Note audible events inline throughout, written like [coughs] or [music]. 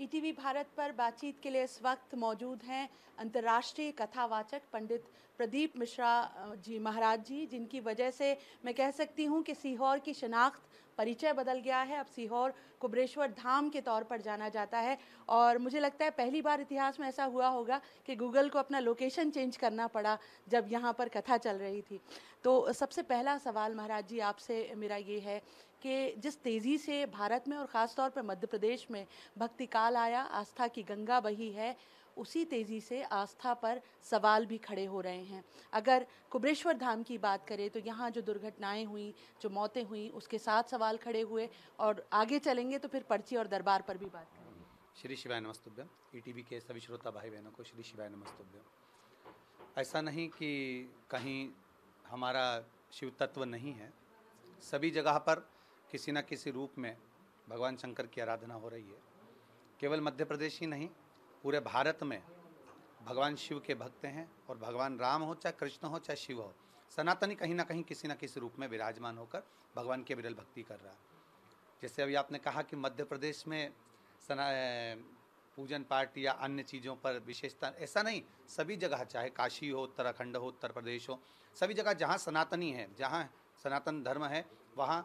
ETV Bharat पर बातचीत के लिए इस वक्त मौजूद हैं अंतर्राष्ट्रीय कथावाचक पंडित प्रदीप मिश्रा जी महाराज जी जिनकी वजह से मैं कह सकती हूं कि सीहोर की शनाख्त परिचय बदल गया है अब सीहोर कुबरेश्वर धाम के तौर पर जाना जाता है और मुझे लगता है पहली बार इतिहास में ऐसा हुआ होगा कि गूगल को अपना लोकेशन चेंज करना पड़ा जब यहाँ पर कथा चल रही थी तो सबसे पहला सवाल महाराज जी आपसे मेरा ये है कि जिस तेज़ी से भारत में और ख़ासतौर पर मध्य प्रदेश में भक्ति काल आया आस्था की गंगा बही है उसी तेज़ी से आस्था पर सवाल भी खड़े हो रहे हैं अगर कुबरेश्वर धाम की बात करें तो यहाँ जो दुर्घटनाएं हुई जो मौतें हुई उसके साथ सवाल खड़े हुए और आगे चलेंगे तो फिर पर्ची और दरबार पर भी बात करें श्री शिवाय नमस्तुभ्यम ई e के सभी श्रोता भाई बहनों को श्री शिवाय नमस्तुभ्यम ऐसा नहीं कि कहीं हमारा शिव तत्व नहीं है सभी जगह पर किसी न किसी रूप में भगवान शंकर की आराधना हो रही है केवल मध्य प्रदेश ही नहीं पूरे भारत में भगवान शिव के भक्त हैं और भगवान राम हो चाहे कृष्ण हो चाहे शिव हो सनातनी कहीं ना कहीं किसी ना किसी रूप में विराजमान होकर भगवान की विरल भक्ति कर रहा है जैसे अभी आपने कहा कि मध्य प्रदेश में सना पूजन पाठ या अन्य चीज़ों पर विशेषता ऐसा नहीं सभी जगह चाहे काशी हो उत्तराखंड हो उत्तर प्रदेश हो सभी जगह जहाँ सनातनी है जहाँ सनातन धर्म है वहाँ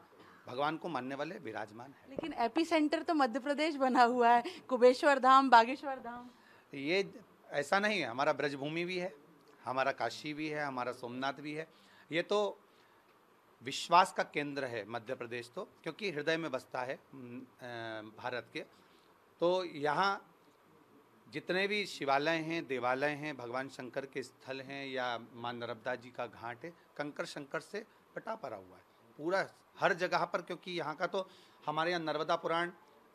भगवान को मानने वाले विराजमान है लेकिन एपी सेंटर तो मध्य प्रदेश बना हुआ है कुबेश्वर धाम बागेश्वर धाम ये ऐसा नहीं है हमारा ब्रजभूमि भी है हमारा काशी भी है हमारा सोमनाथ भी है ये तो विश्वास का केंद्र है मध्य प्रदेश तो क्योंकि हृदय में बसता है भारत के तो यहाँ जितने भी शिवालय हैं देवालय हैं भगवान शंकर के स्थल हैं या माँ नर्मदा जी का घाट है कंकर शंकर से पटा पड़ा हुआ है पूरा हर जगह पर क्योंकि यहाँ का तो हमारे यहाँ नर्मदा पुराण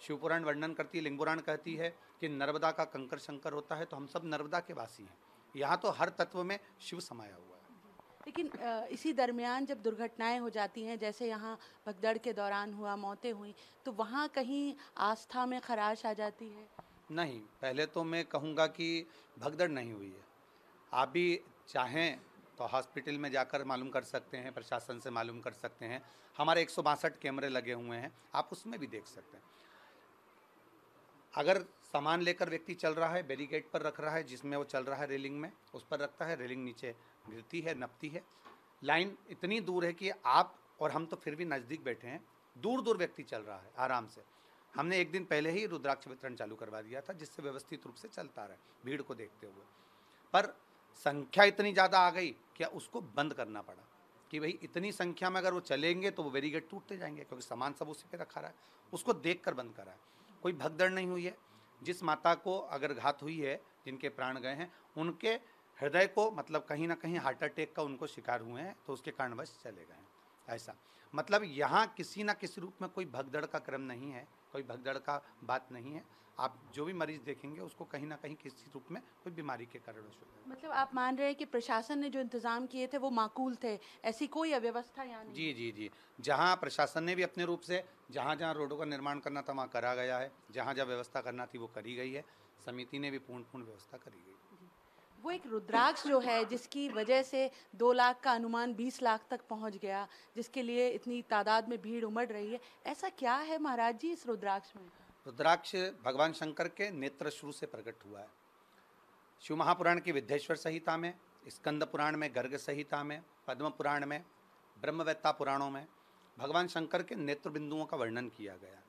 शिवपुराण वर्णन करती है लिंगपुराण कहती है कि नर्मदा का कंकर शंकर होता है तो हम सब नर्मदा के वासी हैं यहाँ तो हर तत्व में शिव समाया हुआ है लेकिन इसी दरमियान जब दुर्घटनाएं हो जाती हैं जैसे यहाँ भगदड़ के दौरान हुआ मौतें हुई तो वहाँ कहीं आस्था में खराश आ जाती है नहीं पहले तो मैं कहूँगा कि भगदड़ नहीं हुई है आप भी चाहें तो हॉस्पिटल में जाकर मालूम कर सकते हैं प्रशासन से मालूम कर सकते हैं हमारे एक कैमरे लगे हुए हैं आप उसमें भी देख सकते हैं अगर सामान लेकर व्यक्ति चल रहा है बैरीगेट पर रख रहा है जिसमें वो चल रहा है रेलिंग में उस पर रखता है रेलिंग नीचे गिरती है नपती है लाइन इतनी दूर है कि आप और हम तो फिर भी नज़दीक बैठे हैं दूर दूर व्यक्ति चल रहा है आराम से हमने एक दिन पहले ही रुद्राक्ष वितरण चालू करवा दिया था जिससे व्यवस्थित रूप से चलता रहे भीड़ को देखते हुए पर संख्या इतनी ज़्यादा आ गई क्या उसको बंद करना पड़ा कि भाई इतनी संख्या में अगर वो चलेंगे तो वो वेरी गेट टूटते जाएंगे क्योंकि सामान सब उसी पे रखा रहा है उसको देख कर बंद करा है कोई भगदड़ नहीं हुई है जिस माता को अगर घात हुई है जिनके प्राण गए हैं उनके हृदय को मतलब कहीं ना कहीं हार्ट अटैक का उनको शिकार हुए हैं तो उसके कारणवश चले गए हैं ऐसा मतलब यहाँ किसी ना किसी रूप में कोई भगदड़ का क्रम नहीं है कोई भगदड़ का बात नहीं है आप जो भी मरीज देखेंगे उसको कहीं ना कहीं किसी रूप में कोई बीमारी के कारण मतलब आप मान रहे हैं कि प्रशासन ने जो इंतजाम किए थे वो माकूल थे ऐसी कोई अव्यवस्था यहाँ जी जी जी जहाँ प्रशासन ने भी अपने रूप से जहाँ जहाँ रोडों का निर्माण करना था वहाँ करा गया है जहाँ जहाँ व्यवस्था करना थी वो करी गई है समिति ने भी पूर्ण पूर्ण व्यवस्था करी गई वो एक रुद्राक्ष जो है जिसकी वजह से दो लाख का अनुमान बीस लाख तक पहुंच गया जिसके लिए इतनी तादाद में भीड़ उमड़ रही है ऐसा क्या है महाराज जी इस रुद्राक्ष में रुद्राक्ष तो भगवान शंकर के नेत्र शुरू से प्रकट हुआ है शिव महापुराण की विद्येश्वर संहिता में स्कंद पुराण में गर्ग संहिता में पद्म पुराण में ब्रह्मवेत्ता पुराणों में भगवान शंकर के नेत्र बिंदुओं का वर्णन किया गया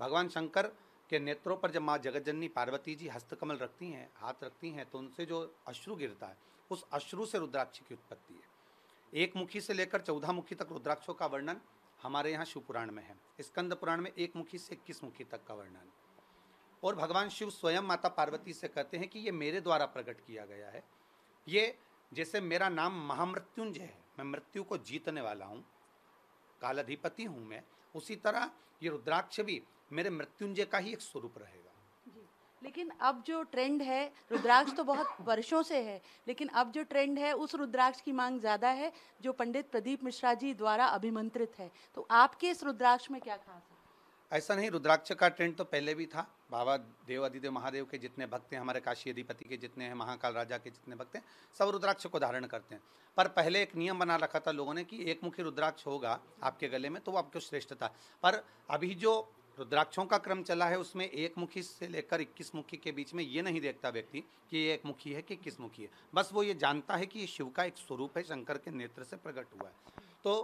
भगवान शंकर के नेत्रों पर जब माँ जगतजननी पार्वती जी हस्तकमल रखती हैं हाथ रखती हैं तो उनसे जो अश्रु गिरता है उस अश्रु से रुद्राक्ष की उत्पत्ति है एक मुखी से लेकर चौदह मुखी तक रुद्राक्षों का वर्णन हमारे यहाँ शिवपुराण में है स्कंद पुराण में एक मुखी से इक्कीस मुखी तक का वर्णन और भगवान शिव स्वयं माता पार्वती से कहते हैं कि ये मेरे द्वारा प्रकट किया गया है ये जैसे मेरा नाम महामृत्युंजय है मैं मृत्यु को जीतने वाला हूँ कालाधिपति हूँ मैं उसी तरह ये रुद्राक्ष भी मेरे मृत्युंजय का ही एक स्वरूप रहेगा लेकिन अब जो ट्रेंड है रुद्राक्ष तो बहुत वर्षों से है लेकिन अब जो ट्रेंड है उस रुद्राक्ष की मांग ज़्यादा है जो पंडित प्रदीप मिश्रा जी द्वारा अभिमंत्रित है तो आपके इस रुद्राक्ष में क्या खास है ऐसा नहीं रुद्राक्ष का ट्रेंड तो पहले भी था बाबा देव आदिदेव महादेव के जितने भक्त हैं हमारे काशी अधिपति के जितने हैं महाकाल राजा के जितने भक्त हैं सब रुद्राक्ष को धारण करते हैं पर पहले एक नियम बना रखा था लोगों ने कि एक मुखी रुद्राक्ष होगा आपके गले में तो वो आपको श्रेष्ठ था पर अभी जो रुद्राक्षों तो का क्रम चला है उसमें एक मुखी से लेकर इक्कीस मुखी के बीच में ये नहीं देखता व्यक्ति कि ये एक मुखी है कि किस मुखी है बस वो ये जानता है कि ये शिव का एक स्वरूप है शंकर के नेत्र से प्रकट हुआ है तो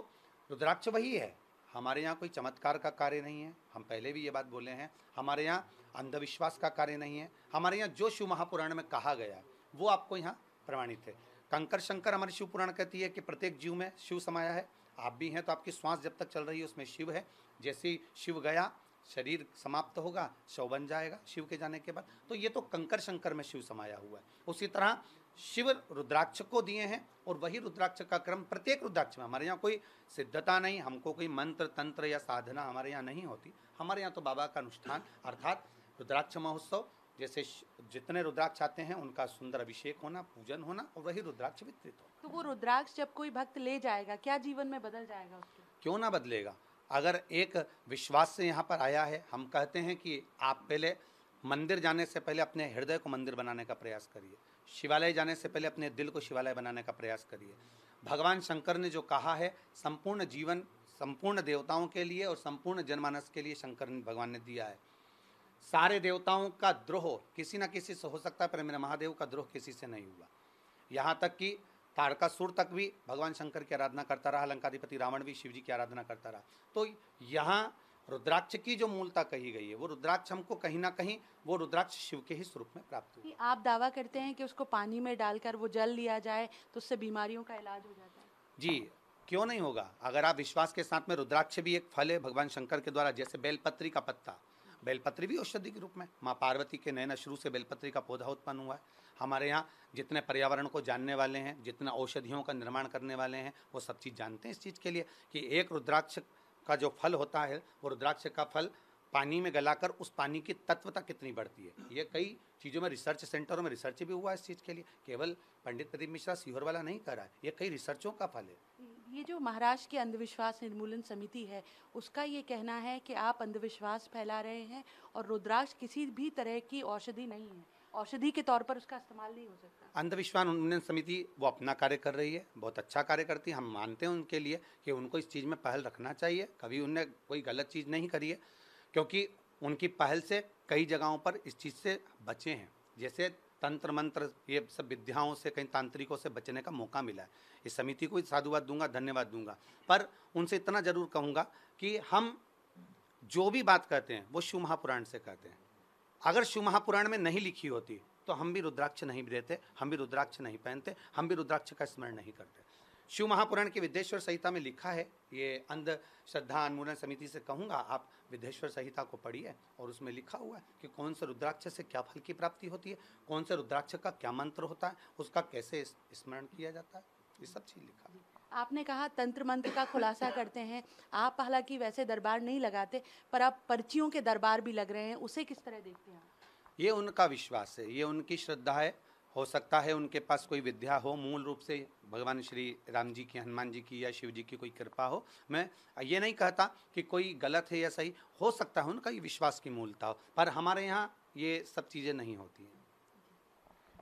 रुद्राक्ष वही है हमारे यहाँ कोई चमत्कार का कार्य नहीं है हम पहले भी ये बात बोले हैं हमारे यहाँ अंधविश्वास का कार्य नहीं है हमारे यहाँ जो शिव महापुराण में कहा गया है वो आपको यहाँ प्रमाणित है कंकर शंकर हमारे शिव पुराण कहती है कि प्रत्येक जीव में शिव समाया है आप भी हैं तो आपकी श्वास जब तक चल रही है उसमें शिव है जैसे शिव गया शरीर समाप्त होगा शव बन जाएगा शिव के जाने के बाद तो ये तो कंकर शंकर में शिव समाया हुआ है उसी तरह शिव रुद्राक्ष को दिए हैं और वही रुद्राक्ष का क्रम प्रत्येक रुद्राक्ष में हमारे यहाँ कोई सिद्धता नहीं हमको कोई मंत्र तंत्र या साधना हमारे यहाँ नहीं होती हमारे यहाँ तो बाबा का अनुष्ठान अर्थात रुद्राक्ष महोत्सव जैसे जितने रुद्राक्ष आते हैं उनका सुंदर अभिषेक होना पूजन होना और वही रुद्राक्ष वितरित होना तो वो रुद्राक्ष जब कोई भक्त ले जाएगा क्या जीवन में बदल जाएगा उसके? क्यों ना बदलेगा अगर एक विश्वास से यहाँ पर आया है हम कहते हैं कि आप पहले मंदिर जाने से पहले अपने हृदय को मंदिर बनाने का प्रयास करिए शिवालय जाने से पहले अपने दिल को शिवालय बनाने का प्रयास करिए भगवान शंकर ने जो कहा है संपूर्ण जीवन संपूर्ण देवताओं के लिए और संपूर्ण जनमानस के लिए शंकर भगवान ने दिया है सारे देवताओं का द्रोह किसी ना किसी से हो सकता है पर मेरे महादेव का द्रोह किसी से नहीं हुआ यहाँ तक कि तारकासुर तक भी भगवान शंकर की आराधना करता रहा लंकाधिपति रावण भी शिव जी की आराधना करता रहा तो यहाँ रुद्राक्ष की जो मूलता कही गई है वो रुद्राक्ष हमको कहीं ना कहीं वो रुद्राक्ष शिव के ही स्वरूप में प्राप्त हुई आप दावा करते हैं कि उसको पानी में डालकर वो जल लिया जाए तो उससे बीमारियों का इलाज हो जाता है जी क्यों नहीं होगा अगर आप विश्वास के साथ में रुद्राक्ष भी एक फल है भगवान शंकर के द्वारा जैसे बेलपत्री का पत्ता बेलपत्री भी औषधि के रूप में माँ पार्वती के नयन शुरू से बेलपत्री का पौधा उत्पन्न हुआ है हमारे यहाँ जितने पर्यावरण को जानने वाले हैं जितना औषधियों का निर्माण करने वाले हैं वो सब चीज़ जानते हैं इस चीज़ के लिए कि एक रुद्राक्ष का जो फल होता है वो रुद्राक्ष का फल पानी में गलाकर उस पानी की तत्वता कितनी बढ़ती है ये कई चीज़ों में रिसर्च सेंटरों में रिसर्च भी हुआ है इस चीज़ के लिए केवल पंडित प्रदीप मिश्रा सीहोर वाला नहीं कर रहा है ये कई रिसर्चों का फल है ये जो महाराष्ट्र की अंधविश्वास निर्मूलन समिति है उसका ये कहना है कि आप अंधविश्वास फैला रहे हैं और रुद्राक्ष किसी भी तरह की औषधि नहीं है औषधि के तौर पर उसका इस्तेमाल नहीं हो सकता अंधविश्वास उन्मूलन समिति वो अपना कार्य कर रही है बहुत अच्छा कार्य करती है हम मानते हैं उनके लिए कि उनको इस चीज़ में पहल रखना चाहिए कभी उनने कोई गलत चीज़ नहीं करी है क्योंकि उनकी पहल से कई जगहों पर इस चीज़ से बचे हैं जैसे तंत्र मंत्र ये सब विद्याओं से कई तांत्रिकों से बचने का मौका मिला है इस समिति को साधुवाद दूंगा धन्यवाद दूंगा पर उनसे इतना ज़रूर कहूँगा कि हम जो भी बात कहते हैं वो शिव महापुराण से कहते हैं अगर शिव महापुराण में नहीं लिखी होती तो हम भी रुद्राक्ष नहीं देते हम भी रुद्राक्ष नहीं पहनते हम भी रुद्राक्ष का स्मरण नहीं करते शिव महापुराण के विद्येश्वर संहिता में लिखा है ये अंध श्रद्धा अनुमूलन समिति से कहूँगा आप विद्येश्वर संहिता को पढ़िए और उसमें लिखा हुआ है कि कौन से रुद्राक्ष से क्या फल की प्राप्ति होती है कौन से रुद्राक्ष का क्या मंत्र होता है उसका कैसे स्मरण किया जाता है ये सब चीज़ लिखा है आपने कहा तंत्र मंत्र का खुलासा करते हैं आप हालांकि वैसे दरबार नहीं लगाते पर आप पर्चियों के दरबार भी लग रहे हैं उसे किस तरह देखते हैं ये उनका विश्वास है ये उनकी श्रद्धा है हो सकता है उनके पास कोई विद्या हो मूल रूप से भगवान श्री राम जी की हनुमान जी की या शिव जी की कोई कृपा हो मैं ये नहीं कहता कि कोई गलत है या सही हो सकता है उनका ये विश्वास की मूलता हो पर हमारे यहाँ ये सब चीज़ें नहीं होती हैं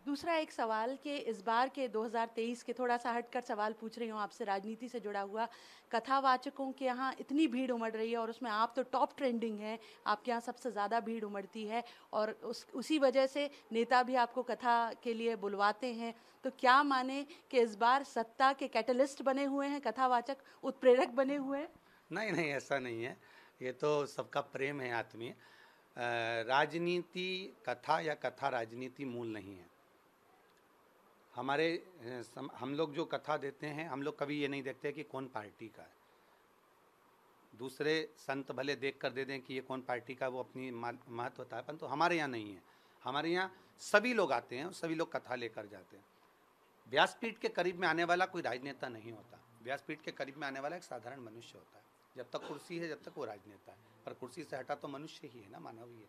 दूसरा एक सवाल कि इस बार के 2023 के थोड़ा सा हटकर सवाल पूछ रही हूँ आपसे राजनीति से जुड़ा हुआ कथावाचकों के यहाँ इतनी भीड़ उमड़ रही है और उसमें आप तो टॉप ट्रेंडिंग हैं आपके यहाँ सबसे ज़्यादा भीड़ उमड़ती है और उस उसी वजह से नेता भी आपको कथा के लिए बुलवाते हैं तो क्या माने कि इस बार सत्ता के कैटलिस्ट बने हुए हैं कथावाचक उत्प्रेरक बने हुए हैं नहीं नहीं ऐसा नहीं है ये तो सबका प्रेम है आत्मीय राजनीति कथा या कथा राजनीति मूल नहीं है हमारे हम लोग जो कथा देते हैं हम लोग कभी ये नहीं देखते कि कौन पार्टी का है दूसरे संत भले देख कर दे दें कि ये कौन पार्टी का वो अपनी महत्वता है परंतु तो हमारे यहाँ नहीं है हमारे यहाँ सभी लोग आते हैं और सभी लोग कथा लेकर जाते हैं व्यासपीठ के करीब में आने वाला कोई राजनेता नहीं होता व्यासपीठ के करीब में आने वाला एक साधारण मनुष्य होता है जब तक कुर्सी है जब तक वो राजनेता है पर कुर्सी से हटा तो मनुष्य ही है ना मानव ही है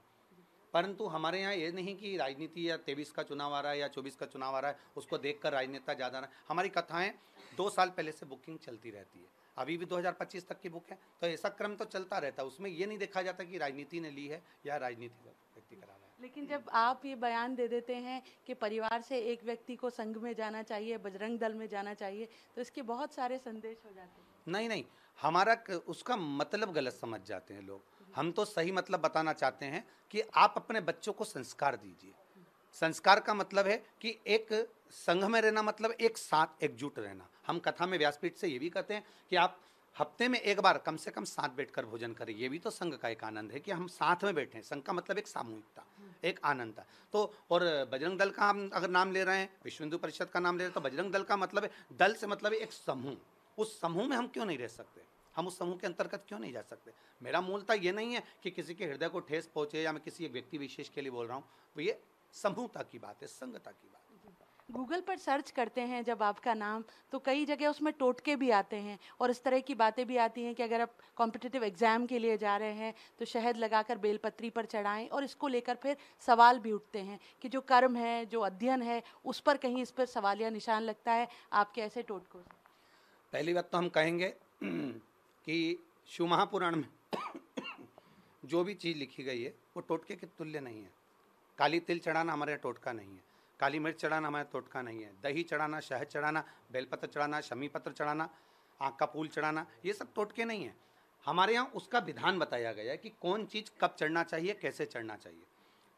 परंतु हमारे यहाँ ये नहीं कि राजनीति या तेईस का चुनाव आ रहा है या चौबीस का चुनाव आ रहा है उसको कर राजनेता ज़्यादा है हमारी कथाएँ दो साल पहले से बुकिंग चलती रहती है अभी भी 2025 तक की बुक है तो ऐसा क्रम तो चलता रहता है उसमें ये नहीं देखा जाता कि राजनीति ने ली है या राजनीति व्यक्ति करा रहा है लेकिन जब आप ये बयान दे देते हैं कि परिवार से एक व्यक्ति को संघ में जाना चाहिए बजरंग दल में जाना चाहिए तो इसके बहुत सारे संदेश हो जाते हैं नहीं नहीं हमारा उसका मतलब गलत समझ जाते हैं लोग हम तो सही मतलब बताना चाहते हैं कि आप अपने बच्चों को संस्कार दीजिए संस्कार का मतलब है कि एक संघ में रहना मतलब एक साथ एकजुट रहना हम कथा में व्यासपीठ से ये भी कहते हैं कि आप हफ्ते में एक बार कम से कम साथ बैठकर भोजन करें ये भी तो संघ का एक आनंद है कि हम साथ में बैठे संघ का मतलब एक सामूहिकता एक आनंद था तो और बजरंग दल का हम अगर नाम ले रहे हैं विश्व हिंदू परिषद का नाम ले रहे हैं तो बजरंग दल का मतलब है दल से मतलब एक समूह उस समूह में हम क्यों नहीं रह सकते हम उस समूह के अंतर्गत क्यों नहीं जा सकते मेरा मूलता ये नहीं है कि किसी के हृदय को ठेस पहुँचे या मैं किसी एक व्यक्ति विशेष के लिए बोल रहा हूँ तो ये समूहता की बात है संगता की बात है गूगल पर सर्च करते हैं जब आपका नाम तो कई जगह उसमें टोटके भी आते हैं और इस तरह की बातें भी आती हैं कि अगर आप कॉम्पिटिटिव एग्ज़ाम के लिए जा रहे हैं तो शहद लगाकर बेलपत्री पर चढ़ाएं और इसको लेकर फिर सवाल भी उठते हैं कि जो कर्म है जो अध्ययन है उस पर कहीं इस पर सवालिया निशान लगता है आपके ऐसे टोटकों से पहली बात तो हम कहेंगे कि शिव महापुराण में [coughs] जो भी चीज़ लिखी गई है वो टोटके के तुल्य नहीं है काली तिल चढ़ाना हमारे यहाँ टोटका नहीं है काली मिर्च चढ़ाना हमारे टोटका नहीं है दही चढ़ाना शहद चढ़ाना बेलपत्र चढ़ाना शमी पत्र चढ़ाना आँख का फूल चढ़ाना ये सब टोटके नहीं है हमारे यहाँ उसका विधान बताया गया है कि कौन चीज़ कब चढ़ना चाहिए कैसे चढ़ना चाहिए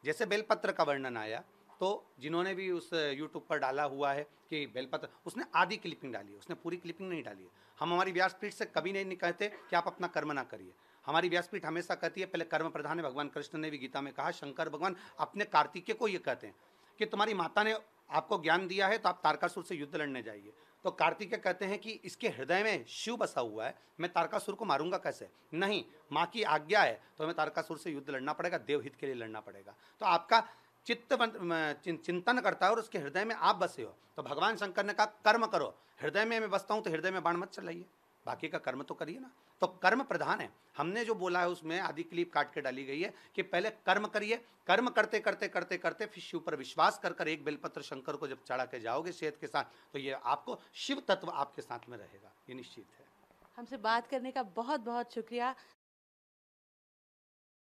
जैसे बेलपत्र का वर्णन आया तो जिन्होंने भी उस यूट्यूब पर डाला हुआ है कि बेलपत्र उसने आधी क्लिपिंग डाली है उसने पूरी क्लिपिंग नहीं डाली है हम हमारी व्यासपीठ से कभी नहीं कहते कि आप अपना कर्म ना करिए हमारी व्यासपीठ हमेशा कहती है पहले कर्म प्रधान है भगवान कृष्ण ने भी गीता में कहा शंकर भगवान अपने कार्तिकेय को ये कहते हैं कि तुम्हारी माता ने आपको ज्ञान दिया है तो आप तारकासुर से युद्ध लड़ने जाइए तो कार्तिकेय कहते हैं कि इसके हृदय में शिव बसा हुआ है मैं तारकासुर को मारूंगा कैसे नहीं माँ की आज्ञा है तो हमें तारकासुर से युद्ध लड़ना पड़ेगा देवहित के लिए लड़ना पड़ेगा तो आपका चित्त चिंतन करता है और उसके हृदय में आप बसे हो तो भगवान शंकर ने कहा कर्म करो हृदय में मैं बसता हूँ तो हृदय में बाण मत चलाइए बाकी का कर्म तो करिए ना तो कर्म प्रधान है हमने जो बोला है उसमें आदि क्लिप काट के डाली गई है कि पहले कर्म करिए कर्म करते करते करते करते फिर शिव पर विश्वास कर कर एक बेलपत्र शंकर को जब चढ़ा के जाओगे शेत के साथ तो ये आपको शिव तत्व आपके साथ में रहेगा ये निश्चित है हमसे बात करने का बहुत बहुत शुक्रिया